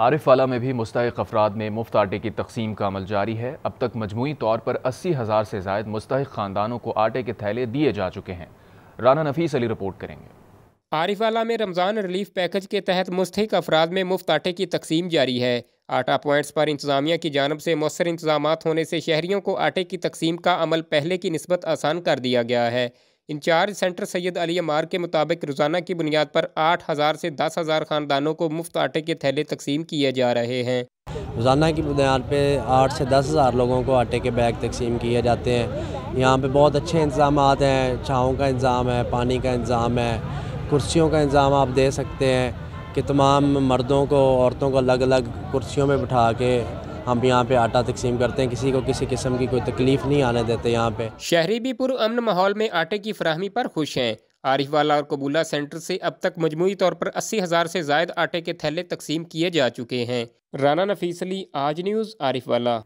आरिफ वाला में भी मुस्तक अफराद में मुफ्त आटे की तकसीम का अमल जारी है अब तक मजमू तौर पर अस्सी हज़ार से जायद मुस्तक ख़ानदानों को आटे के थैले दिए जा चुके हैं राना नफीस अली रिपोर्ट करेंगे आरिफाला में रमज़ान रिलीफ पैकेज के तहत मुस्तक अफराद में मुफ्त आटे की तकसीम जारी है आटा पॉइंट्स पर इंतजामिया की जानब से मौसर इंतजाम होने से शहरीों को आटे की तकसीम का अमल पहले की नस्बत आसान कर दिया गया है इंचार्ज सेंटर सैयद अली अमार के मुताबिक रोज़ाना की बुनियाद पर आठ हज़ार से दस हज़ार ख़ानदानों को मुफ्त आटे के थैले तकसीम किए जा रहे हैं रोज़ाना की बुनियाद पर आठ से दस हज़ार लोगों को आटे के बैग तकसीम किए जाते हैं यहाँ पर बहुत अच्छे इंतजाम हैं छाव का इंतज़ाम है पानी का इंतज़ाम है कुर्सियों का इंतज़ाम आप दे सकते हैं कि तमाम मर्दों को औरतों को अलग अलग कुर्सियों में बिठा के हम यहाँ पे आटा तकसीम करते हैं किसी को किसी किस्म की कोई तकलीफ नहीं आने देते यहाँ पे शहरी भी अमन माहौल में आटे की फरहमी पर खुश हैं आरिफ वाला और कबूला सेंटर से अब तक मजमू तौर पर अस्सी हज़ार से जायद आटे के थैले तकसीम किए जा चुके हैं राना नफीसली आज न्यूज़ आरिफ वाला